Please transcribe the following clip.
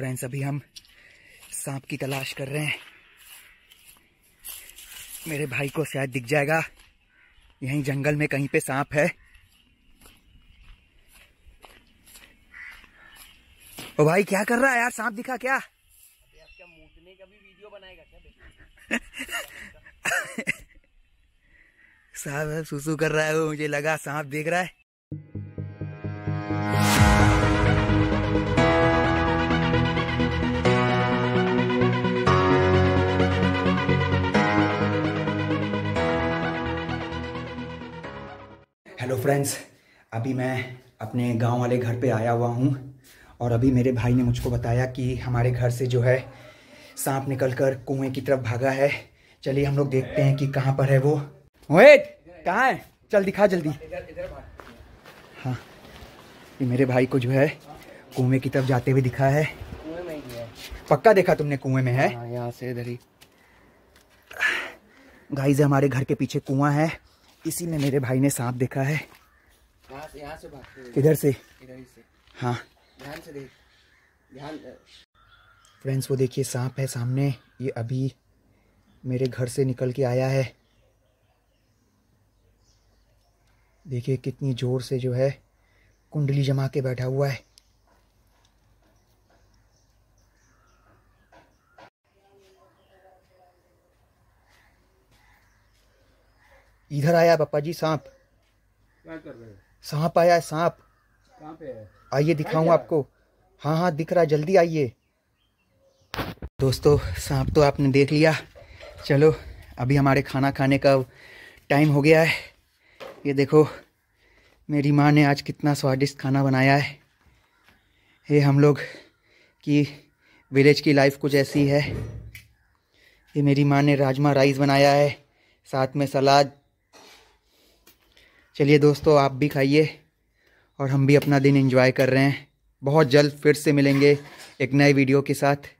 friends अभी हम सांप की तलाश कर रहे हैं मेरे भाई को शायद दिख जाएगा यहीं जंगल में कहीं पे सांप है ओ भाई क्या कर रहा है यार सांप दिखा क्या का भी वीडियो बनाएगा साहब सुसु कर रहा है वो मुझे लगा सांप देख रहा है हेलो फ्रेंड्स अभी मैं अपने गांव वाले घर पे आया हुआ हूँ और अभी मेरे भाई ने मुझको बताया कि हमारे घर से जो है सांप निकल कर की तरफ भागा है चलिए हम लोग देखते हैं कि कहाँ पर है वो वेट कहाँ है चल दिखा जल्दी हाँ ये मेरे भाई को जो है कुएं की तरफ जाते हुए दिखा है पक्का देखा तुमने कुएं में है हाँ, यहाँ से इधर ही गाइस हमारे घर के पीछे कुआं है इसी में मेरे भाई ने सांप देखा है यहाँ से से इधर से इधर हाँ ध्यान से ध्यान फ्रेंड्स वो देखिए सांप है सामने ये अभी मेरे घर से निकल के आया है देखिए कितनी ज़ोर से जो है कुंडली जमा के बैठा हुआ है इधर आया पापा जी सांप क्या कर रहे सांप आया है सांप आइए दिखाऊं आपको हाँ हाँ दिख रहा जल्दी आइए दोस्तों सांप तो आपने देख लिया चलो अभी हमारे खाना खाने का टाइम हो गया है ये देखो मेरी माँ ने आज कितना स्वादिष्ट खाना बनाया है ये हम लोग की विलेज की लाइफ कुछ ऐसी है ये मेरी माँ ने राजमा राइस बनाया है साथ में सलाद चलिए दोस्तों आप भी खाइए और हम भी अपना दिन एंजॉय कर रहे हैं बहुत जल्द फिर से मिलेंगे एक नए वीडियो के साथ